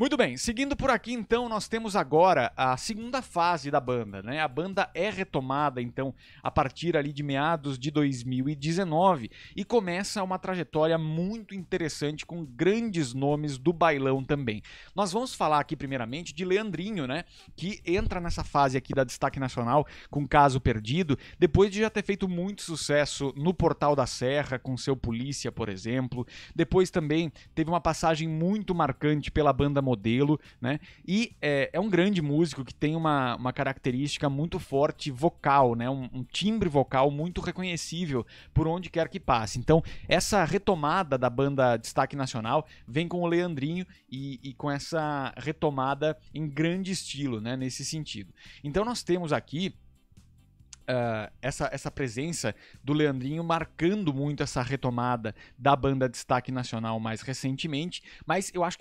Muito bem, seguindo por aqui então, nós temos agora a segunda fase da banda, né? A banda é retomada então a partir ali de meados de 2019 e começa uma trajetória muito interessante com grandes nomes do bailão também. Nós vamos falar aqui primeiramente de Leandrinho, né, que entra nessa fase aqui da destaque nacional com Caso Perdido, depois de já ter feito muito sucesso no Portal da Serra com seu Polícia, por exemplo. Depois também teve uma passagem muito marcante pela banda modelo, né? E é, é um grande músico que tem uma, uma característica muito forte vocal, né? Um, um, timbre vocal muito reconhecível por onde quer que passe. Então, essa retomada da banda Destaque Nacional vem com o Leandrinho e, e com essa retomada em grande estilo, né? Nesse sentido. Então, nós temos aqui. Uh, essa, essa presença do Leandrinho marcando muito essa retomada da banda Destaque Nacional mais recentemente, mas eu acho